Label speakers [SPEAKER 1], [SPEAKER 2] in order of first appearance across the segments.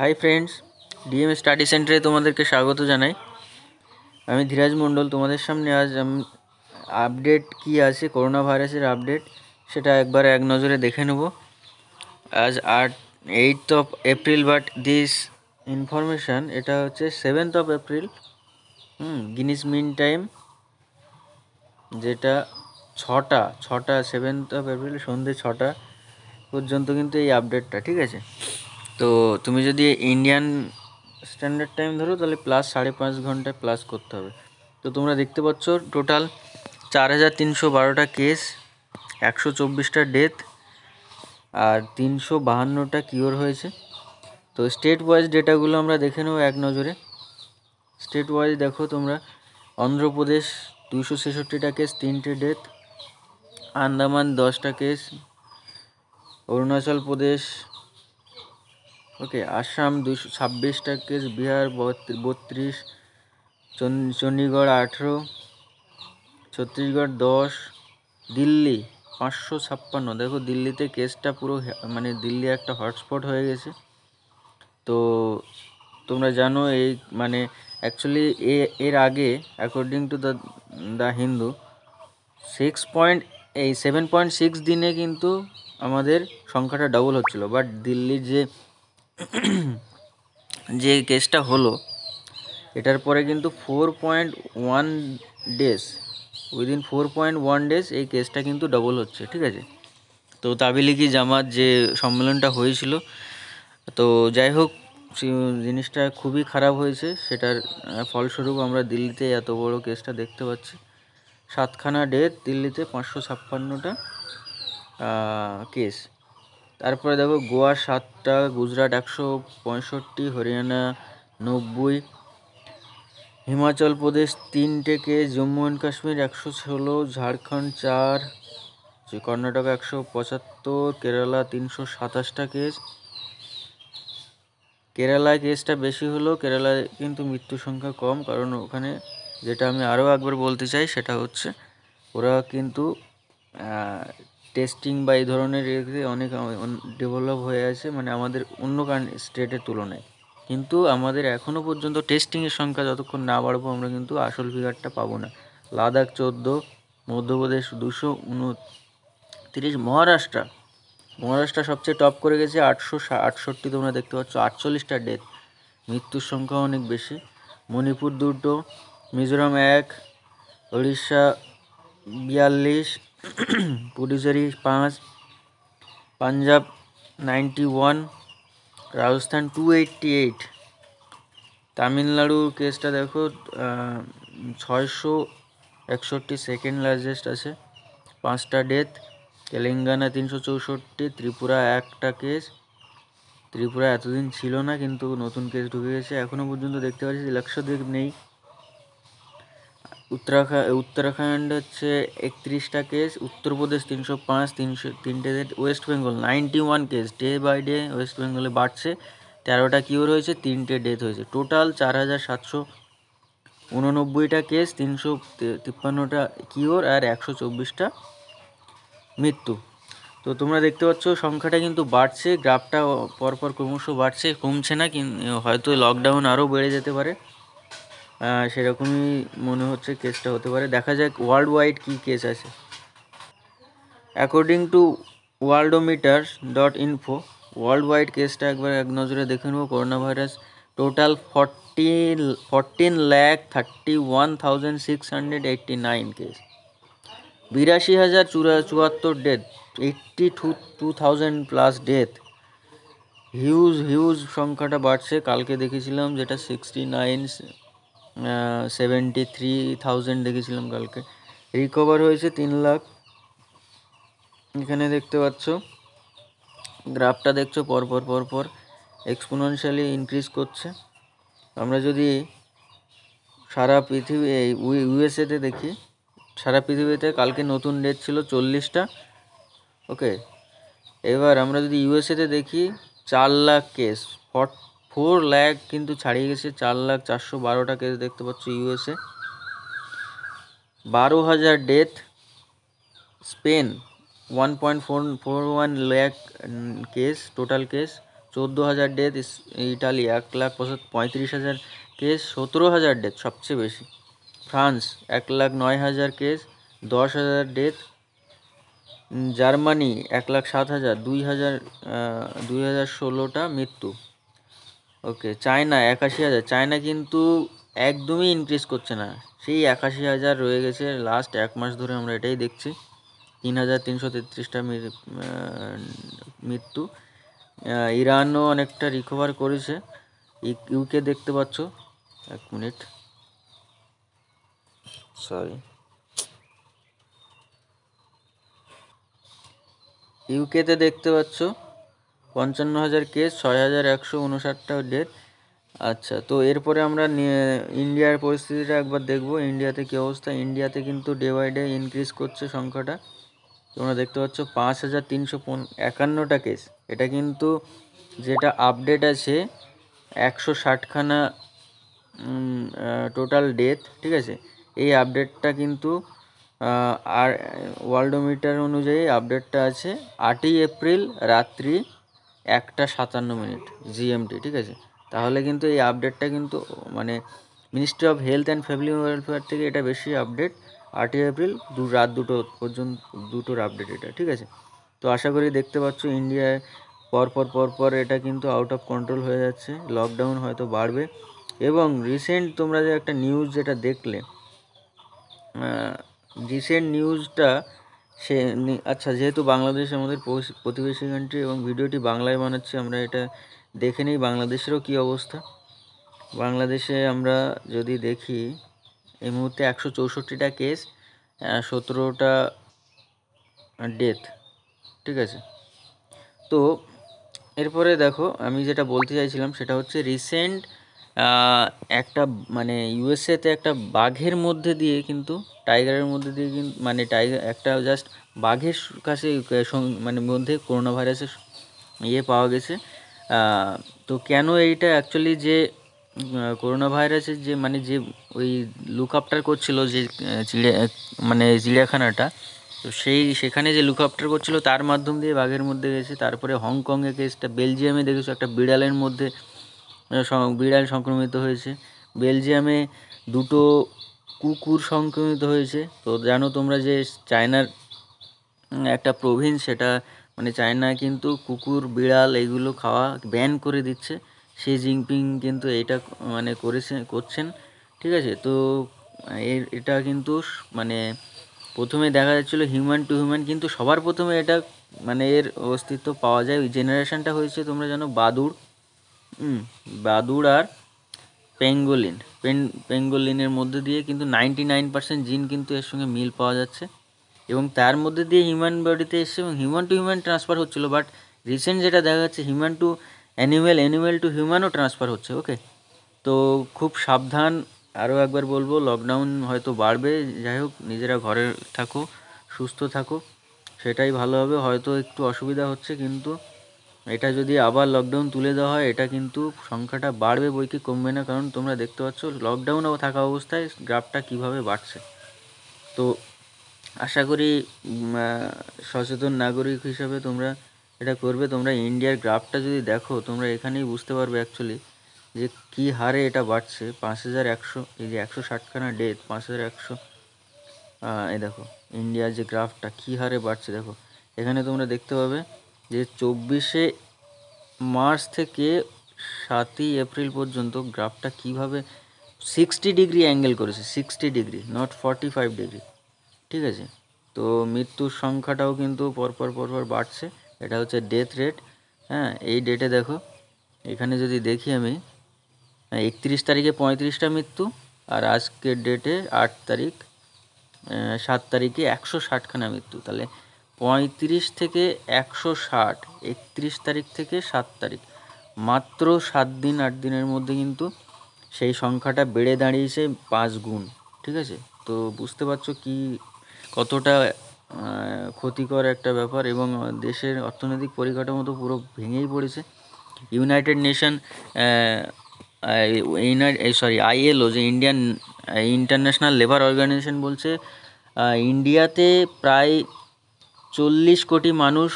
[SPEAKER 1] hi friends DM study সেন্টারে তোমাদেরকে স্বাগত জানাই আমি ধীরাজ মণ্ডল তোমাদের সামনে আজ আমি আপডেট কি আছে করোনা ভাইরাসের আপডেট সেটা একবার এক নজরে দেখে নেব আজ আট eight of April but this information এটা হচ্ছে সেভেন্থ অফ এপ্রিল হুম গিনিস মিন টাইম যেটা ছটা ছটা সেভেন্থ অফ এপ্রিল সন্ধে ছটা পর্যন্ত কিন্তু এই আপডেটটা ঠিক আছে তো তুমি যদি ইন্ডিয়ান স্ট্যান্ডার্ড টাইম ধরো তাহলে প্লাস সাড়ে পাঁচ ঘন্টায় প্লাস করতে হবে তো তোমরা দেখতে পাচ্ছ টোটাল চার হাজার তিনশো বারোটা কেস একশো চব্বিশটা ডেথ আর তিনশো বাহান্নটা কিওর হয়েছে তো স্টেট ওয়াইজ ডেটাগুলো আমরা দেখে নেব এক নজরে স্টেট ওয়াইজ দেখো তোমরা অন্ধ্রপ্রদেশ দুশো ছেষট্টিটা কেস তিনটে ডেথ আন্দামান দশটা কেস অরুণাচল প্রদেশ ওকে আসাম দুশো ছাব্বিশটা কেস বিহার বত্রিশ চণ্ডীগড় আঠেরো ছত্তিশগড় দশ দিল্লি পাঁচশো ছাপ্পান্ন দেখো দিল্লিতে কেসটা পুরো মানে দিল্লি একটা হটস্পট হয়ে গেছে তো তোমরা জানো এই মানে অ্যাকচুয়ালি এর আগে according to the the Hindu six point এই সেভেন পয়েন্ট সিক্স দিনে কিন্তু আমাদের সংখ্যাটা ডাবল হচ্ছিলো বাট দিল্লির যে যে কেসটা হলো এটার পরে কিন্তু four point one days within four point one days এই কেসটা কিন্তু ডবল হচ্ছে ঠিক আছে তো তাবিলিগি জামাত যে সম্মেলনটা হয়েছিল তো যাই হোক জিনিসটা খুবই খারাপ হয়েছে সেটার ফলস্বরূপ আমরা দিল্লিতে এত বড় কেসটা দেখতে পাচ্ছি সাতখানা ডেথ দিল্লিতে পাঁচশো ছাপ্পান্নটা কেস তারপরে দেখো গোয়া সাতটা গুজরাট একশো পঁয়ষট্টি হরিয়ানা নব্বই হিমাচল প্রদেশ তিনটেকে জম্মু অ্যান্ড কাশ্মীর একশো ষোলো ঝাড়খণ্ড চার কর্ণাটক একশো পঁচাত্তর কেরালা তিনশো সাতাশটা কেস কেরালায় কেসটা বেশি হলো কেরালায় কিন্তু মৃত্যু সংখ্যা কম কারণ ওখানে যেটা আমি আরও একবার বলতে চাই সেটা হচ্ছে ওরা কিন্তু টেস্টিং বা এই ধরনের অনেক ডেভেলপ হয়ে আছে মানে আমাদের অন্য স্টেটের তুলনায় কিন্তু আমাদের এখনও পর্যন্ত টেস্টিংয়ের সংখ্যা যতক্ষণ না বাড়বো আমরা কিন্তু আসল ফিগারটা পাবো না লাদাখ চোদ্দো মধ্যপ্রদেশ দুশো উনত্রিশ মহারাষ্ট্র মহারাষ্ট্র সবচেয়ে টপ করে গেছে আটশো আটষট্টি তোমরা দেখতে পাচ্ছ আটচল্লিশটা ডেথ মৃত্যুর সংখ্যা অনেক বেশি মণিপুর দুটো মিজোরাম এক উড়িষ্যা বিয়াল্লিশ पुडुचेरी পাঁচ Punjab ninety one Rajasthan two eighty eight তামিলনাড়ুর কেসটা দেখো ছয়শো একষট্টি সেকেন্ড লার্জেস্ট আছে পাঁচটা ডেথ তেলেঙ্গানা তিনশো চৌষট্টি ত্রিপুরা একটা কেস ত্রিপুরা এতদিন ছিল না কিন্তু নতুন কেস ঢুকে গেছে এখনও পর্যন্ত দেখতে পাচ্ছি লাক্ষাদ্বীপ নেই উত্তরাখা উত্তরাখণ্ড হচ্ছে একত্রিশটা কেস উত্তরপ্রদেশ তিনশো পাঁচ তিনশো তিনটে West Bengal ninety one case day by day west বেঙ্গলে বাড়ছে তেরোটা কিওর হয়েছে তিনটে ডেথ হয়েছে টোটাল চার হাজার সাতশো উননব্বইটা কেস তিনশো তিপ্পান্নটা কিওর আর একশো চব্বিশটা মৃত্যু তো তোমরা দেখতে পাচ্ছ সংখ্যাটা কিন্তু বাড়ছে গ্রাফটা পরপর ক্রমশ বাড়ছে কমছে না কিন্তু হয়তো লকডাউন আরও বেড়ে যেতে পারে সেরকমই মনে হচ্ছে কেসটা হতে পারে দেখা যাক ওয়ার্ল্ড ওয়াইড কী কেস আছে according to worldometer dot info world wide কেসটা একবার এক নজরে দেখে নেব corona virus total forty fourteen lakh thirty one thousand six hundred eighty nine case বিরাশি হাজার চুরা চুয়াত্তর death eighty two two thousand plus death huge huge সংখ্যাটা বাড়ছে কালকে দেখেছিলাম যেটা sixty nine seventy three thousand দেখেছিলাম কালকে রিকভার হয়েছে তিন লাখ এখানে দেখতে পাচ্ছ গ্রাফটা দেখছো পরপর পরপর এক্সপোনেনশিয়ালি ইনক্রিজ করছে আমরা যদি সারা পৃথিবী এই ইউএসএতে দেখি সারা পৃথিবীতে কালকে নতুন ডেট ছিল চল্লিশটা ওকে এবার আমরা যদি ইউএসএতে দেখি চার লাখ কেস ফট ফোর ল্যাক কিন্তু ছাড়িয়ে গেছে চার লাখ চারশো বারোটা কেস দেখতে পাচ্ছ ইউএসএ বারো হাজার death Spain one point four four one lakh case total case চোদ্দো হাজার ডেথ ইটালি এক লাখ পঁয়ত্রিশ হাজার কেস সতেরো হাজার ডেথ সবচেয়ে বেশি ফ্রান্স এক লাখ নয় হাজার কেস দশ হাজার ডেথ জার্মানি এক লাখ সাত হাজার দুই হাজার দুই হাজার ষোলোটা মৃত্যু ওকে চায়না একাশি হাজার চায়না কিন্তু একদমই ইনক্রিজ করছে না সেই একাশি হাজার রয়ে গেছে লাস্ট এক মাস ধরে আমরা এটাই দেখছি তিন হাজার তিনশো তেত্রিশটা মৃত্যু ইরানও অনেকটা রিকভার করেছে ইউকে দেখতে পাচ্ছ এক মিনিট সরি ইউকেতে দেখতে পাচ্ছ পঞ্চান্ন হাজার কেস ছয় হাজার একশো উনষাটটা ডেথ আচ্ছা তো এরপরে আমরা ইন্ডিয়ার পরিস্থিতিটা একবার দেখব ইন্ডিয়াতে কী অবস্থা ইন্ডিয়াতে কিন্তু ডে বাই ডে ইনক্রিজ করছে সংখ্যাটা তোমরা দেখতে পাচ্ছ পাঁচ হাজার তিনশো একান্নটা কেস এটা কিন্তু যেটা আপডেট আছে একশো ষাটখানা টোটাল ডেথ ঠিক আছে এই আপডেটটা কিন্তু আর ওয়ার্ল্ডোমিটার অনুযায়ী আপডেটটা আছে আটই এপ্রিল রাত্রি একটা সাতান্ন মিনিট জিএমটি ঠিক আছে তাহলে কিন্তু এই আপডেটটা কিন্তু মানে ministry of health and family welfare থেকে এটা বেশি আপডেট আটই এপ্রিল দু রাত দুটো পর্যন্ত দুটোর আপডেট এটা ঠিক আছে তো আশা করি দেখতে পাচ্ছ ইন্ডিয়ায় পরপর পরপর এটা কিন্তু আউট অফ কন্ট্রোল হয়ে যাচ্ছে লকডাউন হয়তো বাড়বে এবং রিসেন্ট তোমরা যে একটা নিউজ যেটা দেখলে রিসেন্ট নিউজটা সে আচ্ছা যেহেতু বাংলাদেশ আমাদের প্রতিবেশী কান্ট্রি এবং ভিডিওটি বাংলায় বানাচ্ছি আমরা এটা দেখে নিই বাংলাদেশেরও কি অবস্থা বাংলাদেশে আমরা যদি দেখি এই মুহূর্তে একশো চৌষট্টিটা কেস সতেরোটা ডেথ ঠিক আছে তো এরপরে দেখো আমি যেটা বলতে চাইছিলাম সেটা হচ্ছে রিসেন্ট একটা মানে ইউএসএতে একটা বাঘের মধ্যে দিয়ে কিন্তু টাইগারের মধ্যে দিয়ে কিন্তু মানে টাইগার একটা জাস্ট বাঘের কাছে মানে মধ্যে করোনা ভাইরাসের ইয়ে পাওয়া গেছে তো কেন এইটা অ্যাকচুয়ালি যে করোনা ভাইরাসের যে মানে যে ওই লুক আপটার করছিল যে চিড়িয়া মানে চিড়িয়াখানাটা তো সেই সেখানে যে লুক আপটার করছিলো তার মাধ্যম দিয়ে বাঘের মধ্যে গেছে তারপরে হংকংয়ে কেসটা বেলজিয়ামে দেখেছো একটা বিড়ালের মধ্যে বিড়াল সংক্রমিত হয়েছে বেলজিয়ামে দুটো কুকুর সংক্রমিত হয়েছে তো জানো তোমরা যে চায়নার একটা প্রভিন্স সেটা মানে চায়না কিন্তু কুকুর বিড়াল এগুলো খাওয়া ব্যান করে দিচ্ছে সে জিংপিং কিন্তু এটা মানে করেছে করছেন ঠিক আছে তো এর এটা কিন্তু মানে প্রথমে দেখা যাচ্ছিল হিউম্যান টু হিউম্যান কিন্তু সবার প্রথমে এটা মানে এর অস্তিত্ব পাওয়া যায় ওই জেনারেশানটা হয়েছে তোমরা জানো বাদুড় বাদুড় আর পেঙ্গোলিন পেন পেঙ্গোলিনের মধ্যে দিয়ে কিন্তু নাইনটি নাইন পার্সেন্ট জিন কিন্তু এর সঙ্গে মিল পাওয়া যাচ্ছে এবং তার মধ্যে দিয়ে হিউম্যান বডিতে এসছে এবং হিউম্যান টু হিউম্যান ট্রান্সফার হচ্ছিলো বাট রিসেন্ট যেটা দেখা যাচ্ছে human to animal animal to হিউম্যানও ট্রান্সফার হচ্ছে ওকে তো খুব সাবধান আরও একবার বলবো লকডাউন হয়তো বাড়বে যাই হোক নিজেরা ঘরে থাকো সুস্থ থাকো সেটাই ভালো হবে হয়তো একটু অসুবিধা হচ্ছে কিন্তু এটা যদি আবার লকডাউন তুলে দেওয়া হয় এটা কিন্তু সংখ্যাটা বাড়বে বই কি কমবে না কারণ তোমরা দেখতে পাচ্ছ লকডাউন থাকা অবস্থায় গ্রাফটা কিভাবে বাড়ছে তো আশা করি সচেতন নাগরিক হিসাবে তোমরা এটা করবে তোমরা ইন্ডিয়ার গ্রাফটা যদি দেখো তোমরা এখানেই বুঝতে পারবে অ্যাকচুয়ালি যে কি হারে এটা বাড়ছে পাঁচ হাজার একশো এই যে একশো ষাটখানা ডেথ পাঁচ হাজার একশো এই দেখো ইন্ডিয়ার যে গ্রাফটা কী হারে বাড়ছে দেখো এখানে তোমরা দেখতে পাবে যে চব্বিশে মার্চ থেকে সাতই এপ্রিল পর্যন্ত গ্রাফটা কিভাবে সিক্সটি ডিগ্রি অ্যাঙ্গেল করেছে sixty degree not forty five degree ঠিক আছে তো মৃত্যুর সংখ্যাটাও কিন্তু পরপর পরপর বাড়ছে এটা হচ্ছে ডেথ রেট হ্যাঁ এই ডেটে দেখো এখানে যদি দেখি আমি হ্যাঁ, একত্রিশ তারিখে পঁয়ত্রিশটা মৃত্যু আর আজকের ডেটে আট তারিখ সাত তারিখে একশো ষাটখানা মৃত্যু তাহলে পঁয়ত্রিশ থেকে একশো ষাট একত্রিশ তারিখ থেকে সাত তারিখ মাত্র সাত দিন আট দিনের মধ্যে কিন্তু সেই সংখ্যাটা বেড়ে দাঁড়িয়েছে পাঁচ গুণ ঠিক আছে তো বুঝতে পারছো কি কতটা ক্ষতিকর একটা ব্যাপার এবং দেশের অর্থনৈতিক পরিকাঠামো তো পুরো ভেঙেই পড়েছে ইউনাইটেড নেশন এই সরি আইএলও যে ইন্ডিয়ান ইন্টারন্যাশনাল লেবার অর্গানাইজেশন বলছে ইন্ডিয়াতে প্রায় চল্লিশ কোটি মানুষ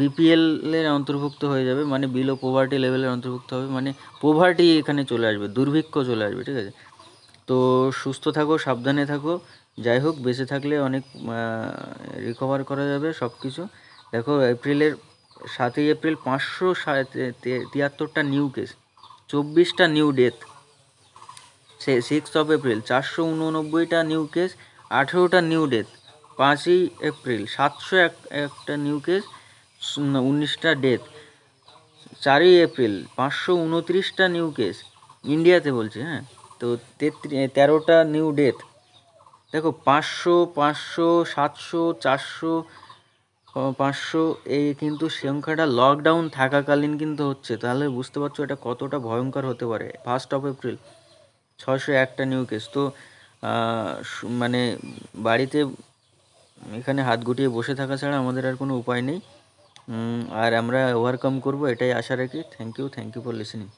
[SPEAKER 1] বিপিএলের অন্তর্ভুক্ত হয়ে যাবে মানে বিলো পোভার্টি লেভেলের অন্তর্ভুক্ত হবে মানে পোভার্টি এখানে চলে আসবে দুর্ভিক্ষ চলে আসবে ঠিক আছে তো সুস্থ থাকো সাবধানে থাকো যাই হোক বেঁচে থাকলে অনেক রিকভার করা যাবে সব কিছু দেখো এপ্রিলের সাতই এপ্রিল পাঁচশো তিয়াত্তরটা নিউ কেস চব্বিশটা নিউ ডেথ সে সিক্স অফ এপ্রিল চারশো উননব্বইটা নিউ কেস আঠেরোটা নিউ ডেথ পাঁচই এপ্রিল সাতশো এক একটা নিউ কেস উনিশটা ডেথ চারই এপ্রিল পাঁচশো উনত্রিশটা নিউ কেস ইন্ডিয়াতে বলছি হ্যাঁ তো তেত্রি তেরোটা নিউ ডেথ দেখো পাঁচশো পাঁচশো সাতশো চারশো পাঁচশো এই কিন্তু সংখ্যাটা লকডাউন থাকাকালীন কিন্তু হচ্ছে তাহলে বুঝতে পারছো এটা কতটা ভয়ঙ্কর হতে পারে ফার্স্ট অফ এপ্রিল ছশো একটা নিউ কেস তো মানে বাড়িতে এখানে হাত গুটিয়ে বসে থাকা ছাড়া আমাদের আর কোনো উপায় নেই আর আমরা ওভারকাম করব এটাই আশা রাখি thank you thank you for listening